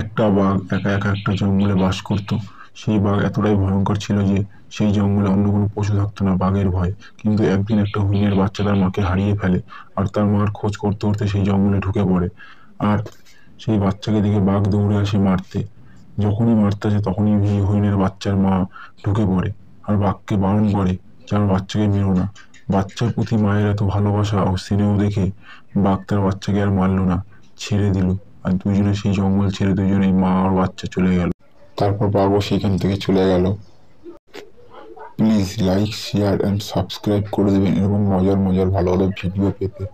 একটা বাঘ একা একা একটা জঙ্গলে বাস করত সেই বাঘ এতটাই ভয়ঙ্কর ছিল যে সেই জঙ্গলে অন্য কোনো পশু থাকতো না বাঘের ভয় কিন্তু একদিন একটা হরিণের বাচ্চা তার মাকে হারিয়ে ফেলে আর তার মার খোঁজ করতে করতে সেই জঙ্গলে ঢুকে পড়ে আর সেই বাচ্চাকে দেখে বাঘ দৌড়ে আসে মারতে যখনই মারতে আসে তখনই সেই হরিণের বাচ্চার মা ঢুকে পড়ে আর বাঘকে বারণ করে যে আমার বাচ্চাকে মেরো না বাচ্চার প্রতি মায়ের এত ভালোবাসা ও স্নেহ দেখে বাঘ তার বাচ্চাকে আর মারলো না ছেড়ে দিল আর দুজনে সেই জঙ্গল ছেড়ে দুজনেই মা আর বাচ্চা চলে গেল তারপর বাবু সেখান থেকে চলে গেল please like share and subscribe করে দেবেন এরকম মজার মজার ভালো ভালো ভিডিও পেতে